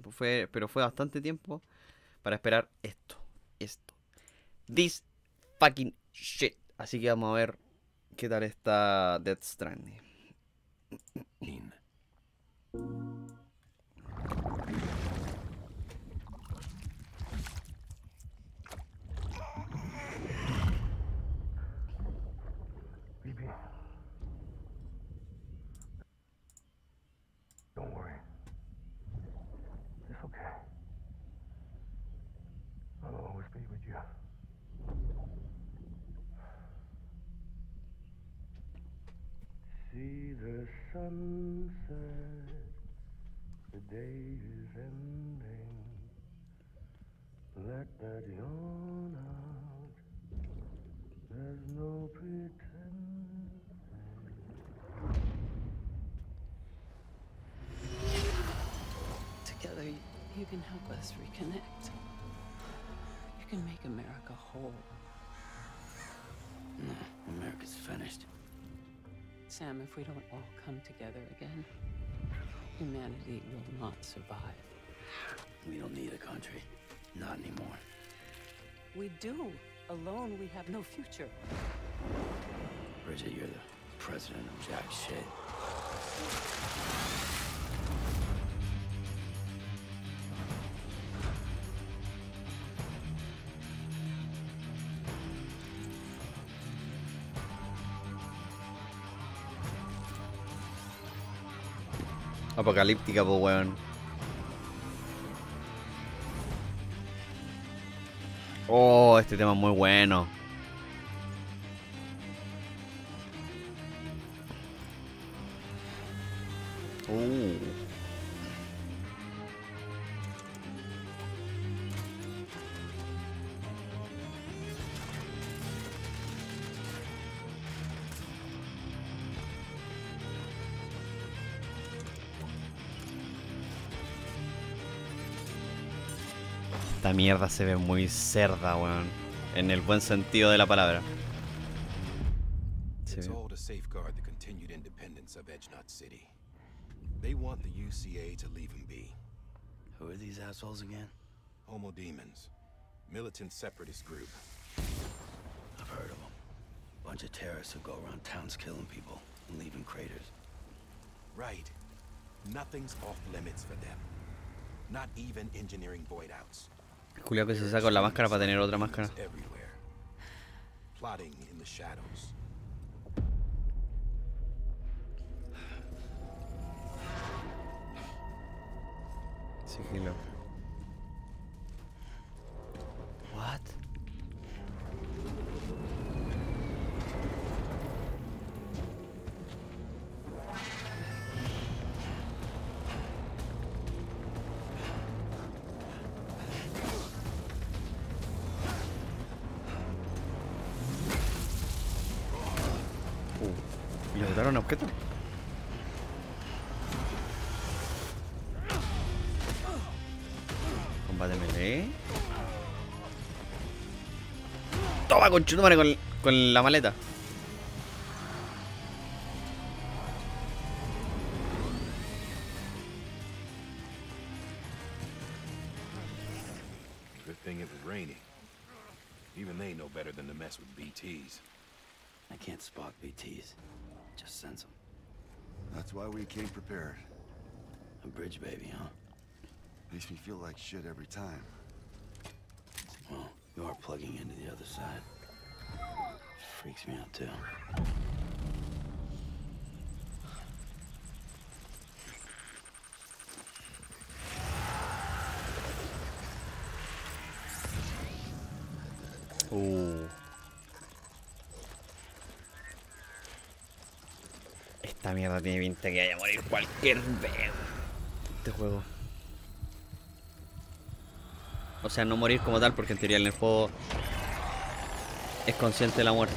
pero fue bastante tiempo para esperar esto, esto. This fucking shit. Así que vamos a ver qué tal está Death Stranding. sun the day is ending. Let that yawn out, there's no pretending. Together, you can help us reconnect. You can make America whole. America's finished. Sam, if we don't all come together again, humanity will not survive. We don't need a country. Not anymore. We do. Alone, we have no future. Bridget, you're the president of jack shit. Apocalíptica, pues, weón. Oh, este tema es muy bueno. Uh. Esta mierda se ve muy cerda, weón. En el buen sentido de la palabra. It's all to safeguard the continued independence of Edgenut City. They want the UCA to leave them be. Who are these assholes again? Homo Demons. Militant separatist group. I've heard of them. Bunch of terrorists who go around towns killing people and leaving craters. Right. Nothing's off limits for them. Not even engineering void outs. Julia que se saca la máscara para tener otra máscara. Sigilo. gran objeto. Combate melee. Toma, conchetumare, con, con la maleta. Good thing it was raining. Even they know better than to mess with BTs. I can't spot VTs. Just sense them. That's why we came prepared. A bridge baby, huh? Makes me feel like shit every time. Well, you are plugging into the other side. Freaks me out, too. tiene pinta que vaya a morir cualquier vez este juego. O sea, no morir como tal, porque en teoría en el juego es consciente de la muerte.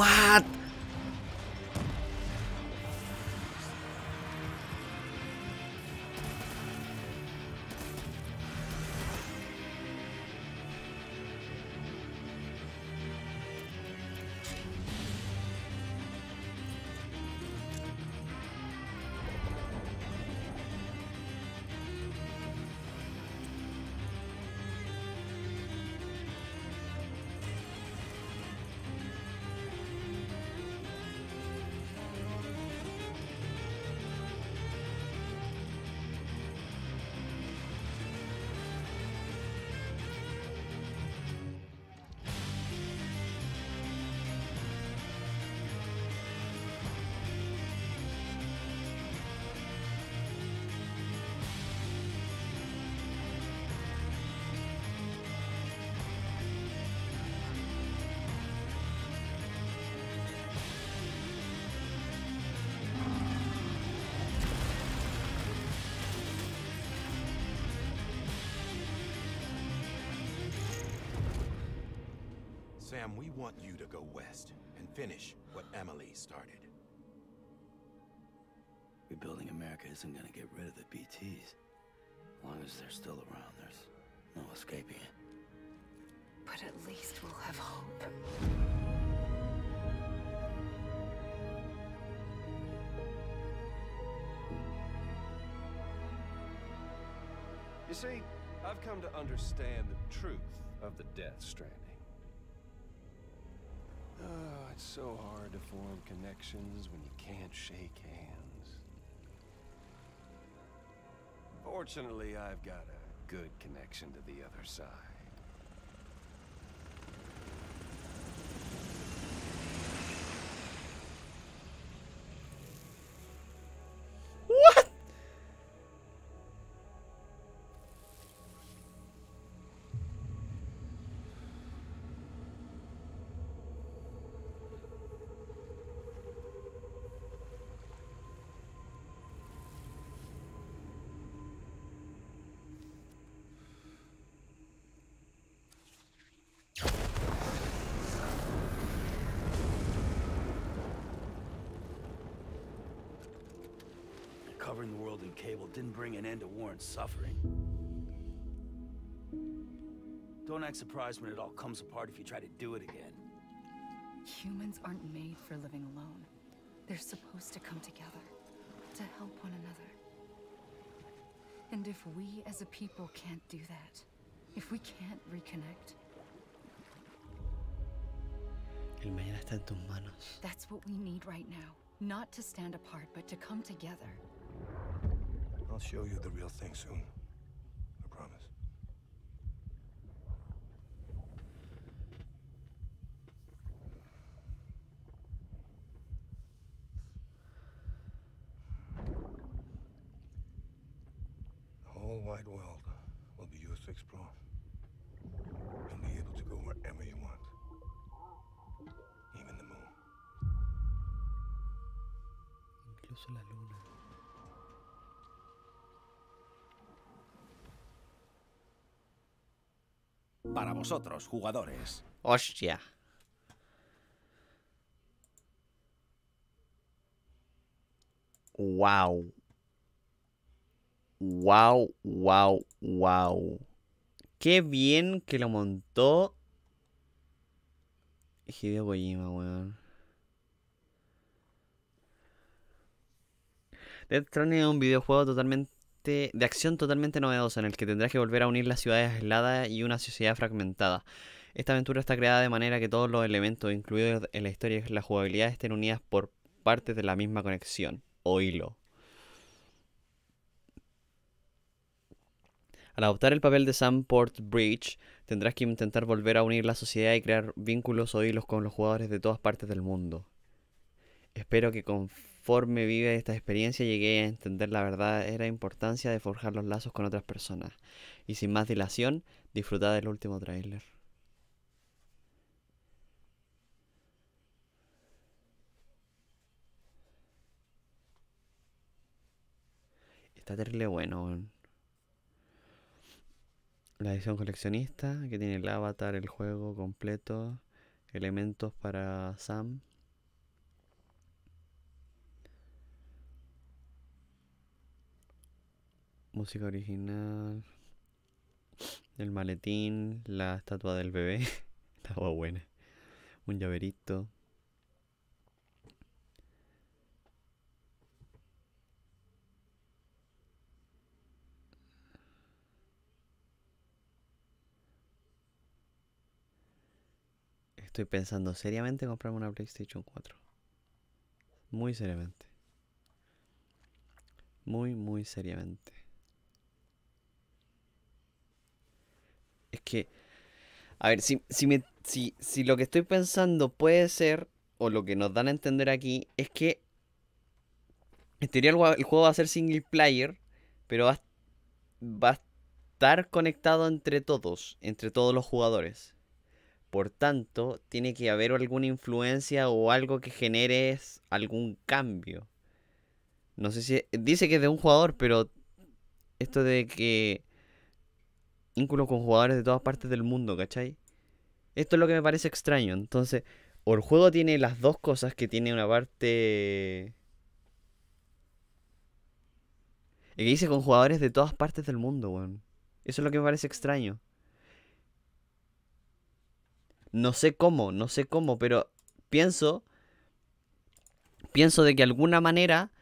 what want you to go west and finish what Emily started. Rebuilding America isn't gonna get rid of the BTs. As long as they're still around, there's no escaping it. But at least we'll have hope. You see, I've come to understand the truth of the Death Stranding. Oh, it's so hard to form connections when you can't shake hands. Fortunately, I've got a good connection to the other side. covering the world in cable didn't bring an end to Warren's suffering. Don't act surprised when it all comes apart if you try to do it again. Humans aren't made for living alone. They're supposed to come together, to help one another. And if we as a people can't do that, if we can't reconnect... El mañana está en tus manos. That's what we need right now. Not to stand apart, but to come together. I'll show you the real thing soon. I promise. The whole wide world will be yours to explore. You'll be able to go wherever you want. Even the moon. Incluso la luna. para vosotros, jugadores. Hostia. Wow. Wow, wow, wow. Qué bien que lo montó Hideo Kojima, weón. Death es un videojuego totalmente de acción totalmente novedosa en el que tendrás que volver a unir las ciudades aisladas y una sociedad fragmentada. Esta aventura está creada de manera que todos los elementos, incluidos en la historia y la jugabilidad, estén unidas por partes de la misma conexión o hilo. Al adoptar el papel de Samport Bridge, tendrás que intentar volver a unir la sociedad y crear vínculos o hilos con los jugadores de todas partes del mundo. Espero que con me vive esta experiencia llegué a entender la verdad la importancia de forjar los lazos con otras personas. Y sin más dilación, disfrutad del último trailer Está terrible bueno. La edición coleccionista que tiene el avatar, el juego completo, elementos para Sam. música original, el maletín, la estatua del bebé, estaba buena, un llaverito. Estoy pensando seriamente comprarme una PlayStation 4. Muy seriamente. Muy, muy seriamente. que, a ver, si, si, lo que estoy pensando puede ser, o lo que nos dan a entender aquí, es que en teoría el, juego va a ser single player, pero va, va a estar conectado entre todos, entre todos los jugadores. Por tanto, tiene que haber alguna influencia o algo que genere algún cambio. No sé si. Dice que es de un jugador, pero esto de que con jugadores de todas partes del mundo, ¿cachai? Esto es lo que me parece extraño. Entonces, o el juego tiene las dos cosas que tiene una parte... y eh, que dice con jugadores de todas partes del mundo, weón. Eso es lo que me parece extraño. No sé cómo, no sé cómo, pero pienso... Pienso de que de alguna manera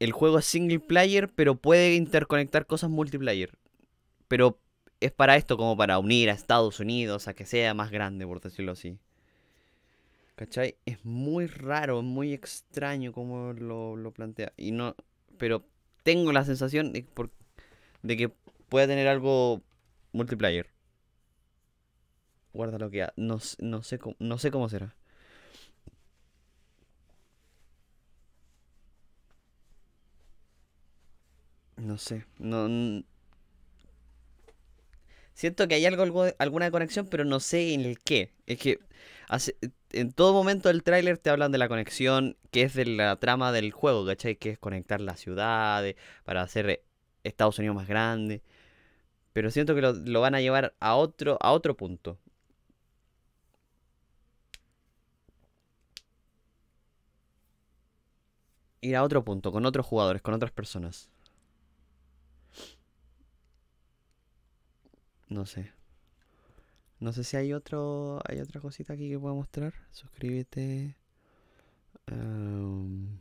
el juego es single player, pero puede interconectar cosas multiplayer. Pero es para esto como para unir a Estados Unidos, a que sea más grande, por decirlo así. ¿Cachai? Es muy raro, muy extraño como lo, plantea. Y no, pero tengo la sensación de, que pueda tener algo multiplayer. Guarda lo que no, no, sé, no sé cómo será. No sé. No, siento que hay algo, alguna conexión, pero no sé en el qué. Es que en todo momento del tráiler te hablan de la conexión que es de la trama del juego, ¿cachai? Que es conectar las ciudades para hacer eh, Estados Unidos más grande. Pero siento que lo, lo van a llevar a otro, a otro punto. Ir a otro punto, con otros jugadores, con otras personas. No sé. No sé si hay otro. Hay otra cosita aquí que pueda mostrar. Suscríbete. Em,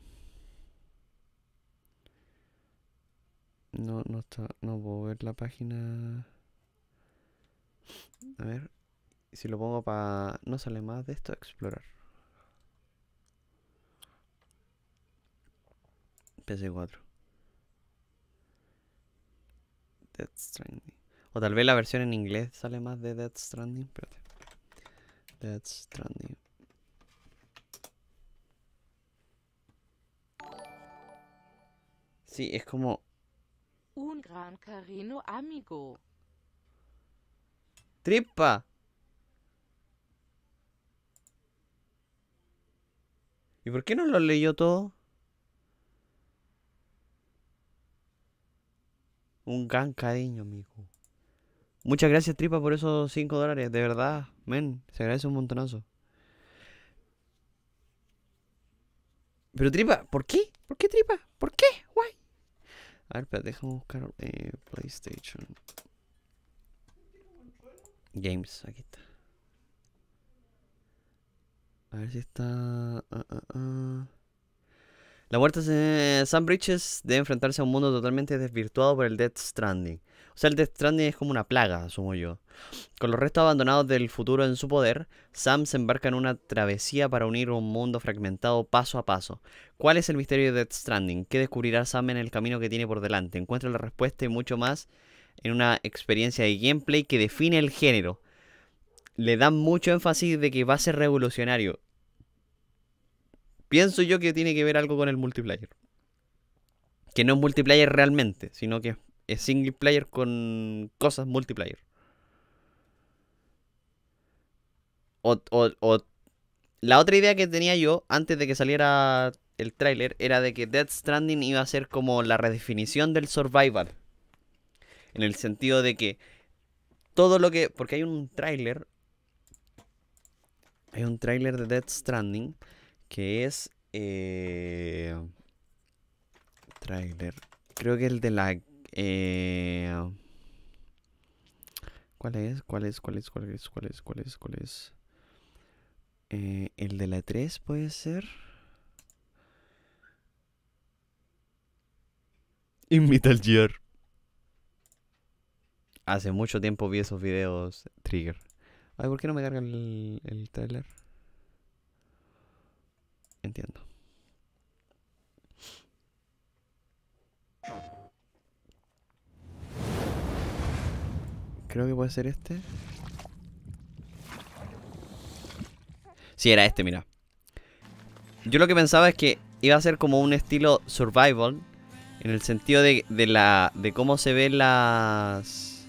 no, no está. No puedo ver la página. A ver. Si lo pongo para. No sale más de esto. Explorar. PC4. That's Stranding. O tal vez la versión en inglés sale más de Death Stranding. Espérate. Death Stranding. Sí, es como... Un gran cariño amigo. ¡Tripa! ¿Y por qué no lo leyó todo? Un gran cariño, amigo. Muchas gracias, Tripa, por esos 5 dólares. De verdad, men, se agradece un montonazo. Pero Tripa, ¿por qué? ¿Por qué Tripa? ¿Por qué? Guay. A ver, déjame buscar eh, PlayStation. Games, aquí está. A ver si está... Ah, ah, ah. La muerte de Sam Bridges debe enfrentarse a un mundo totalmente desvirtuado por el Death Stranding. O sea, el Death Stranding es como una plaga, asumo yo. Con los restos abandonados del futuro en su poder, Sam se embarca en una travesía para unir un mundo fragmentado paso a paso. ¿Cuál es el misterio de Death Stranding? ¿Qué descubrirá Sam en el camino que tiene por delante? Encuentra la respuesta y mucho más en una experiencia de gameplay que define el género. Le dan mucho énfasis de que va a ser revolucionario. Pienso yo que tiene que ver algo con el multiplayer. Que no es multiplayer realmente, sino que es single player con cosas multiplayer. la otra idea que tenía yo antes de que saliera el tráiler era de que Dead Stranding iba a ser como la redefinición del survival. En el sentido de que todo lo que... Porque hay un tráiler... Hay un tráiler de Dead Stranding que es... Eh, creo que el de la eh, ¿Cuál es? ¿Cuál es? ¿Cuál es? ¿Cuál es? ¿Cuál es? ¿Cuál es? ¿Cuál es? Eh, el de la 3 puede ser. Invita el Gear. Hace mucho tiempo vi esos videos, Trigger. Ay, ¿por qué no me carga el, el trailer? Entiendo. Creo que puede ser este. Sí, era este, mira. Yo lo que pensaba es que iba a ser como un estilo survival. En el sentido de, de la. de cómo se ven las.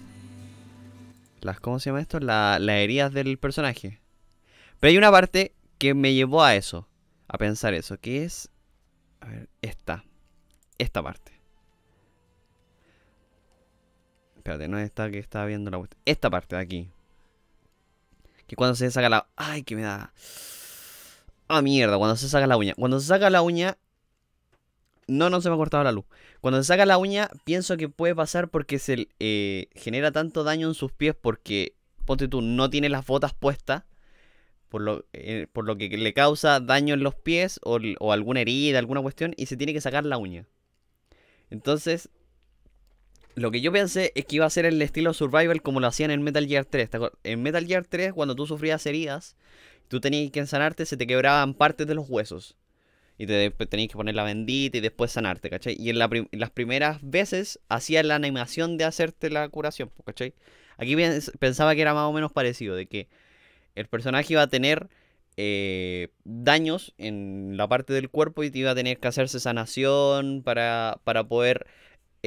Las. ¿Cómo se llama esto? las heridas del personaje. Pero hay una parte que me llevó a eso. A pensar eso. Que es. A ver, esta. Esta parte. espérate, no está que está viendo la Esta parte de aquí. Que cuando se saca la. ¡Ay, que me da! ¡Ah, mierda! Cuando se saca la uña. Cuando se saca la uña. No, no se me ha cortado la luz. Cuando se saca la uña, pienso que puede pasar porque se eh, genera tanto daño en sus pies porque, ponte tú, no tiene las botas puestas. Por lo, eh, por lo que le causa daño en los pies o alguna herida, alguna cuestión, y se tiene que sacar la uña. Entonces, lo que yo pensé es que iba a ser el estilo survival como lo hacían en Metal Gear 3. En Metal Gear 3, cuando tú sufrías heridas, tú tenías que sanarte, se te quebraban partes de los huesos. Y te pues, tenías que poner la bendita y después sanarte, ¿cachai? Y en, las primeras veces hacía la animación de hacerte la curación, pues, ¿cachai? Aquí pensaba que era más o menos parecido, de que el personaje iba a tener eh, daños en la parte del cuerpo y te iba a tener que hacerse sanación para, para poder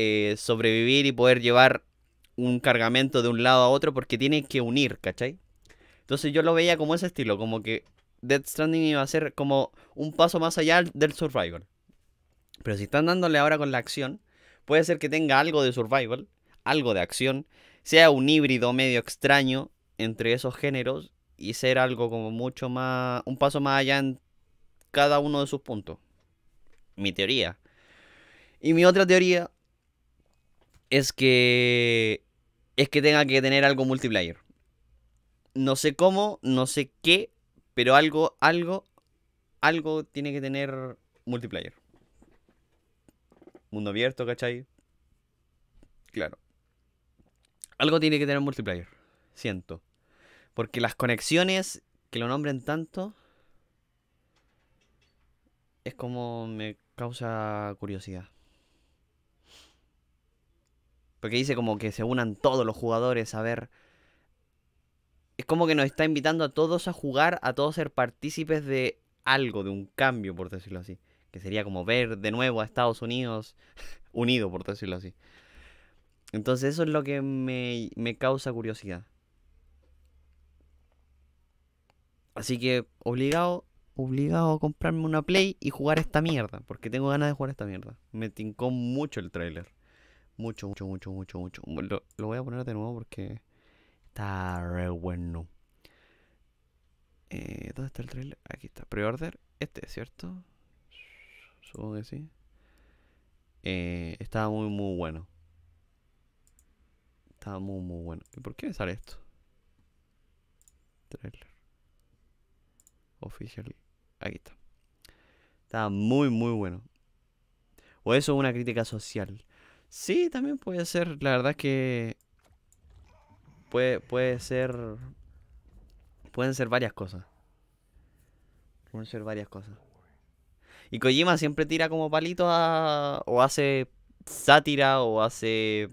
eh, sobrevivir y poder llevar un cargamento de un lado a otro porque tiene que unir, ¿cachai? Entonces yo lo veía como ese estilo, como que Dead Stranding iba a ser como un paso más allá del survival. Pero si están dándole ahora con la acción, puede ser que tenga algo de survival, algo de acción, sea un híbrido medio extraño entre esos géneros y ser algo como mucho más, un paso más allá en cada uno de sus puntos. Mi teoría. Y mi otra teoría es que es que tenga que tener algo multiplayer. No sé cómo, no sé qué, pero algo, algo, algo tiene que tener multiplayer. Mundo abierto, ¿cachai? Claro. Algo tiene que tener multiplayer, siento. Porque las conexiones que lo nombren tanto es como me causa curiosidad. Porque dice como que se unan todos los jugadores a ver. Es como que nos está invitando a todos a jugar, a todos ser partícipes de algo, de un cambio, por decirlo así. Que sería como ver de nuevo a Estados Unidos unido, por decirlo así. Entonces eso es lo que me, me causa curiosidad. Así que obligado, obligado a comprarme una Play y jugar esta mierda. Porque tengo ganas de jugar esta mierda. Me tincó mucho el trailer. Mucho, mucho, mucho, mucho, mucho. Lo, voy a poner de nuevo porque está re bueno. Eh, ¿Dónde está el trailer? Aquí está. Pre-order. Este, ¿cierto? Supongo que sí. Eh, estaba muy, muy bueno. Estaba muy, muy bueno. ¿Y por qué me sale esto? Trailer. oficial Aquí está. Estaba muy, muy bueno. O eso es una crítica social. Sí, también puede ser. La verdad que. Puede, puede ser. Pueden ser varias cosas. Pueden ser varias cosas. Y Kojima siempre tira como palito a. o hace sátira o hace.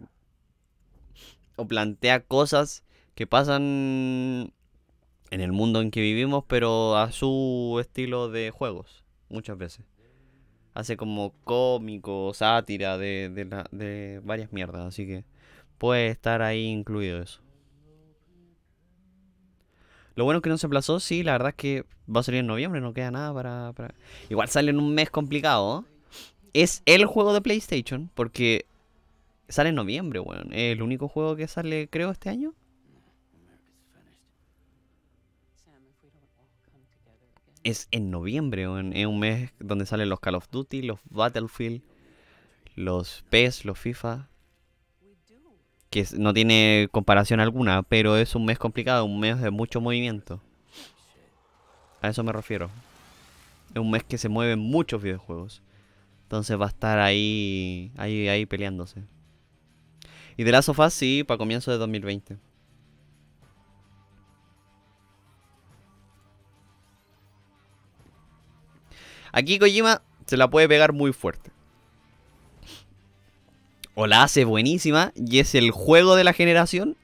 o plantea cosas que pasan en el mundo en que vivimos, pero a su estilo de juegos, muchas veces hace como cómico, sátira de, varias mierdas, así que puede estar ahí incluido eso. Lo bueno es que no se aplazó, sí, la verdad es que va a salir en noviembre, no queda nada para... Igual sale en un mes complicado. ¿eh? Es el juego de PlayStation, porque sale en noviembre, weón. Bueno, es el único juego que sale, creo, este año. Oh, es en noviembre, es un mes donde salen los Call of Duty, los Battlefield, los PES, los FIFA, que no tiene comparación alguna, pero es un mes complicado, un mes de mucho movimiento. A eso me refiero. Es un mes que se mueven muchos videojuegos. Entonces va a estar ahí, ahí, ahí peleándose. Y de la of sí, para comienzo de 2020. Aquí Kojima se la puede pegar muy fuerte. O la hace buenísima y es el juego de la generación.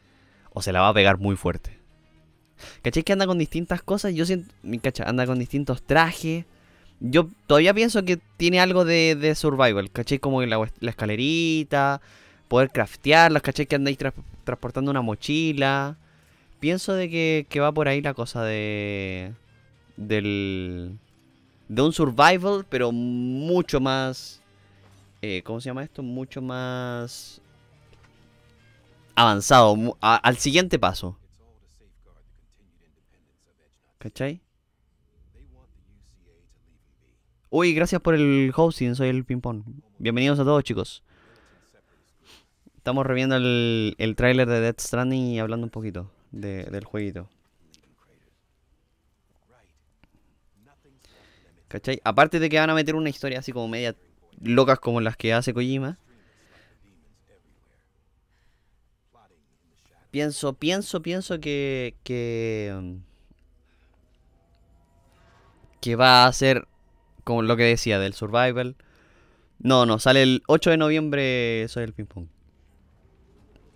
o se la va a pegar muy fuerte. ¿Cachai que anda con distintas cosas? Yo siento... mi Cacha, anda con distintos trajes. Yo todavía pienso que tiene algo de, survival. ¿Cachai? Como la, escalerita. Poder Los ¿Cachai que anda transportando una mochila? Pienso de que, que va por ahí la cosa de... Del de un survival, pero mucho más... Eh, ¿Cómo se llama esto? Mucho más avanzado, al siguiente paso. ¿Cachai? Uy, gracias por el hosting, soy el ping-pong. Bienvenidos a todos, chicos. Estamos reviendo el, el tráiler de Dead Stranding y hablando un poquito del jueguito. Aparte de que van a meter una historia así como media locas como las que hace Kojima. Pienso, pienso, pienso que. que. que va a ser como lo que decía del Survival. No, no, sale el 8 de noviembre Eso es el Ping Pong.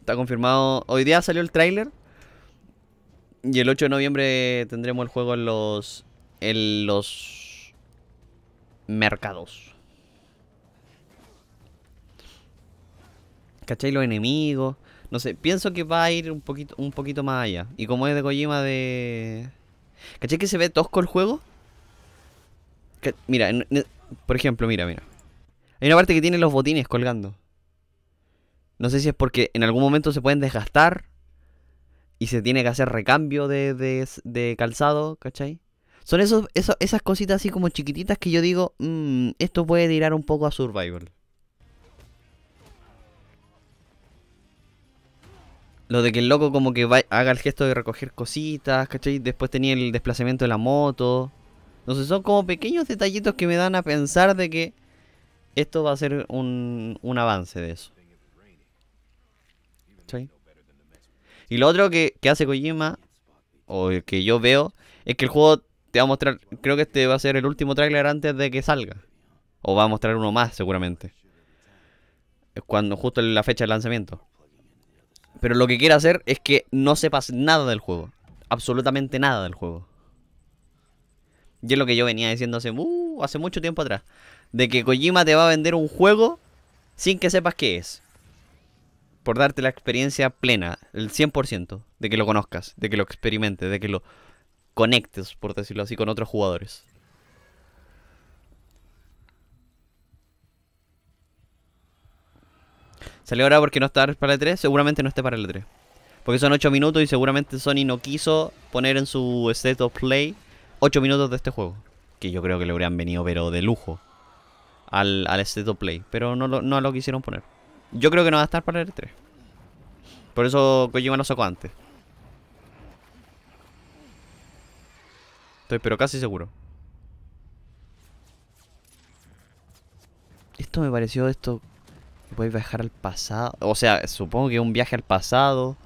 Está confirmado. Hoy día salió el trailer Y el 8 de noviembre tendremos el juego en los. en los mercados. ¿Cachai? Los enemigos. No sé, pienso que va a ir un poquito, un poquito más allá. Y como es de Kojima de... ¿Cachai que se ve tosco el juego? mira, por ejemplo, mira, mira. Hay una parte que tiene los botines colgando. No sé si es porque en algún momento se pueden desgastar y se tiene que hacer recambio de, de, de calzado, ¿cachai? Son esos, esas cositas así como chiquititas que yo digo, mm, esto puede tirar un poco a Survival. Lo de que el loco como que haga el gesto de recoger cositas, ¿cachai? Después tenía el desplazamiento de la moto. Entonces son como pequeños detallitos que me dan a pensar de que esto va a ser un, un avance de eso. ¿Cachai? Y lo otro que, que hace Kojima, o que yo veo, es que el juego te va a mostrar, creo que este va a ser el último trailer antes de que salga. O va a mostrar uno más seguramente. Es cuando justo en la fecha de lanzamiento. Pero lo que quiere hacer es que no sepas nada del juego. Absolutamente nada del juego. Y es lo que yo venía diciendo hace, hace mucho tiempo atrás. De que Kojima te va a vender un juego sin que sepas qué es. Por darte la experiencia plena, el 100%, de que lo conozcas, de que lo experimentes, de que lo, conectes, por decirlo así, con otros jugadores. Salió ahora porque no está para el 3, seguramente no esté para el 3. Porque son 8 minutos y seguramente Sony no quiso poner en su set of play 8 minutos de este juego. Que yo creo que le hubieran venido pero de lujo al, al of play. Pero no lo, quisieron poner. Yo creo que no va a estar para el 3. Por eso Kojima lo sacó antes. pero casi seguro. Esto me pareció esto... Que a viajar al pasado. O sea, supongo que un viaje al pasado...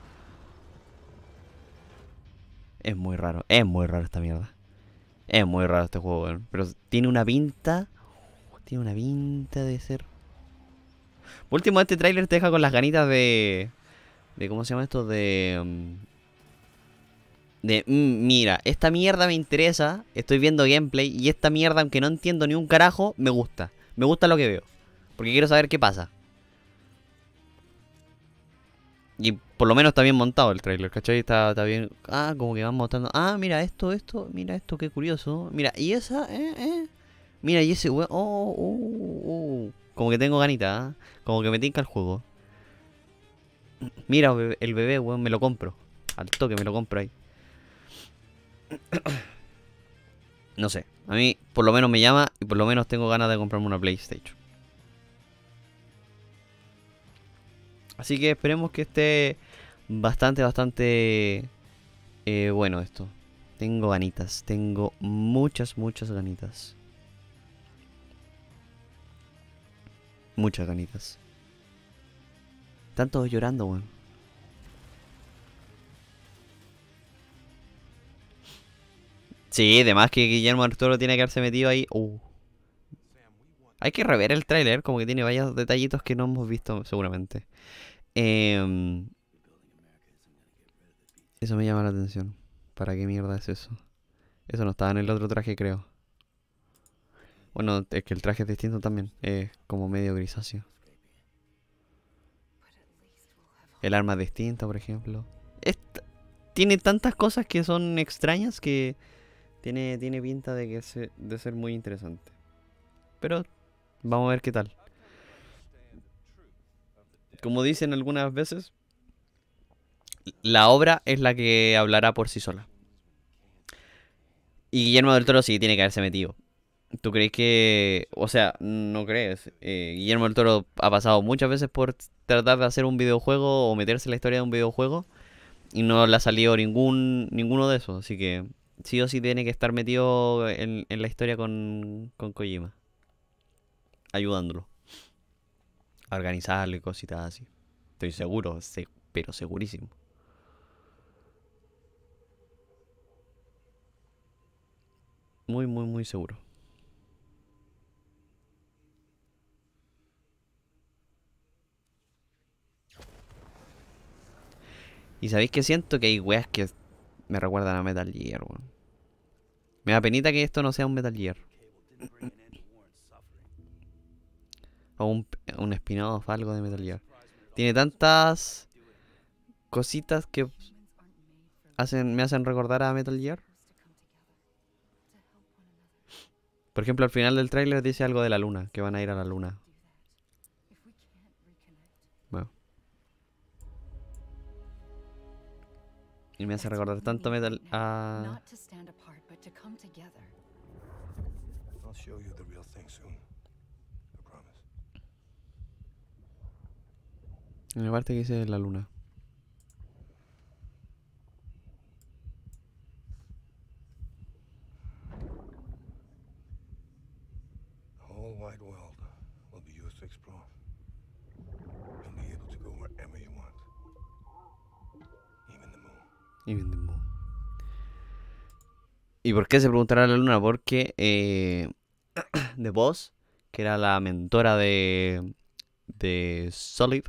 Es muy raro. Es muy raro esta mierda. Es muy raro este juego, Pero tiene una pinta... Tiene una pinta de ser... Por último, este tráiler te deja con las ganitas de... De, ¿cómo se llama esto? De... Mm, de mm, mira, esta mierda me interesa, estoy viendo gameplay y esta mierda, aunque no entiendo ni un carajo, me gusta. Me gusta lo que veo. Porque quiero saber qué pasa. Y por lo menos está bien montado el trailer, ¿cachai? Está, está bien. Ah, como que van montando. Ah, mira esto, esto, mira esto, qué curioso. Mira, y esa, eh, eh. Mira, y ese weón. Oh, oh, oh, oh. Como que tengo ganita, ¿ah? Como que me tinca el juego. Mira, el bebé, weón, me lo compro. Al toque me lo compro ahí. no sé, a mí por lo menos me llama y por lo menos tengo ganas de comprarme una PlayStation. Así que esperemos que esté bastante, bastante eh, bueno esto. Tengo ganitas, tengo muchas, muchas ganitas. Muchas ganitas. Están todos llorando, weón. Sí, además que Guillermo Arturo tiene que haberse metido ahí. Uh. Hay que rever el tráiler, como que tiene varios detallitos que no hemos visto seguramente. Em, eso me llama la atención. ¿Para qué mierda es eso? Eso no estaba en el otro traje, creo. Bueno, es que el traje es distinto también. Eh, como medio grisáceo. El arma es distinta, por ejemplo. tiene tantas cosas que son extrañas que tiene, tiene pinta de, que de ser muy interesante. Pero vamos a ver qué tal. Como dicen algunas veces, la obra es la que hablará por sí sola. Y Guillermo del Toro sí tiene que haberse metido. ¿Tú crees que.? O sea, no crees. Eh, Guillermo del Toro ha pasado muchas veces por tratar de hacer un videojuego o meterse en la historia de un videojuego y no le ha salido ningún, ninguno de esos. Así que sí o sí tiene que estar metido en, la historia con, con Kojima. Ayudándolo. A organizarle cositas así. Estoy seguro, pero segurísimo. Muy, muy, muy seguro. Y sabéis que siento que hay weas que me recuerda a Metal Gear, Me da penita que esto no sea un Metal Gear. o un, un spin-off, algo de Metal Gear. Tiene tantas cositas que hacen, me hacen recordar a Metal Gear. Por ejemplo, al final del tráiler dice algo de la luna, que van a ir a la luna. Y me hace recordar tanto metal a... En el parte que dice la luna. ¿Y por qué se preguntará la luna? Porque eh, The Boss, que era la mentora de, Solid,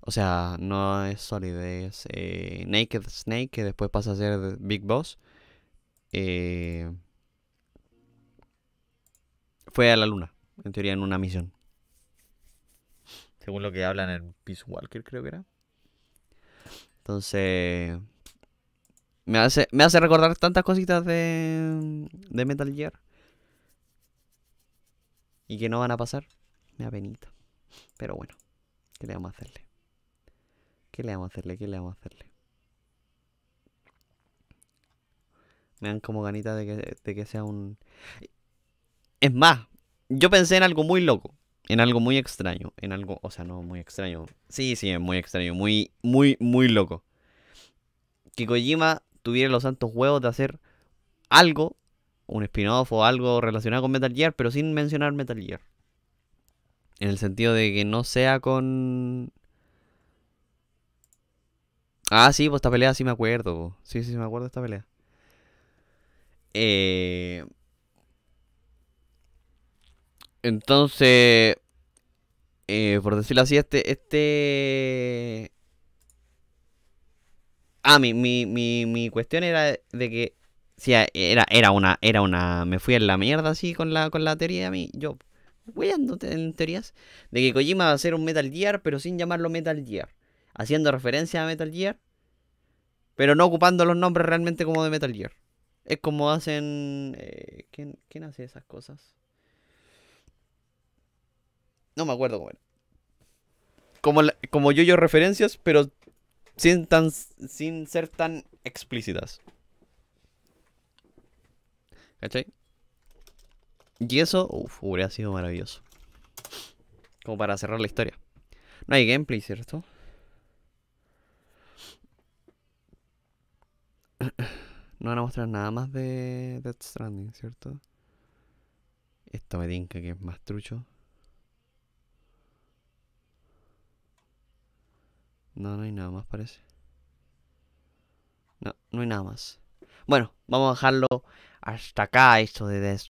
o sea, no es Solid, es eh, Naked Snake, que después pasa a ser Big Boss, eh, fue a la luna, en teoría en una misión. Según lo que hablan en Peace Walker, creo que era. Entonces, me hace, me hace recordar tantas cositas de, de Metal Gear. Y que no van a pasar. Me venido Pero bueno, ¿qué le vamos a hacerle? ¿Qué le vamos a hacerle? ¿Qué le vamos a hacerle? Me dan como ganita de que, sea un... Es más, yo pensé en algo muy loco. En algo muy extraño. En algo, o sea, no muy extraño. Sí, sí, es muy extraño. Muy, muy, muy loco. Que Kojima tuviera los santos huevos de hacer algo, un spin-off o algo relacionado con Metal Gear, pero sin mencionar Metal Gear. En el sentido de que no sea con... Ah, sí, pues esta pelea sí me acuerdo. Sí, Sí, sí, me acuerdo de esta pelea. Eh... Entonces, eh, por decirlo así, este, este, Ah, mi, mi, mi, mi cuestión era de que. Sí, era, era una, era una. Me fui en la mierda así con la, con la teoría de mí. Yo, voy ando en teorías. De que Kojima va a ser un Metal Gear, pero sin llamarlo Metal Gear. Haciendo referencia a Metal Gear. Pero no ocupando los nombres realmente como de Metal Gear. Es como hacen. Eh, ¿quién, hace esas cosas? No me acuerdo cómo era. Como, como yo, yo referencias, pero sin, tan, sin ser tan explícitas. ¿Cachai? Y eso, uff, hubiera sido maravilloso. Como para cerrar la historia. No hay gameplay, ¿cierto? No van a mostrar nada más de Death Stranding, ¿cierto? Esto me tinca que es más trucho. No, no hay nada más, parece. No, no hay nada más. Bueno, vamos a dejarlo hasta acá, esto de esto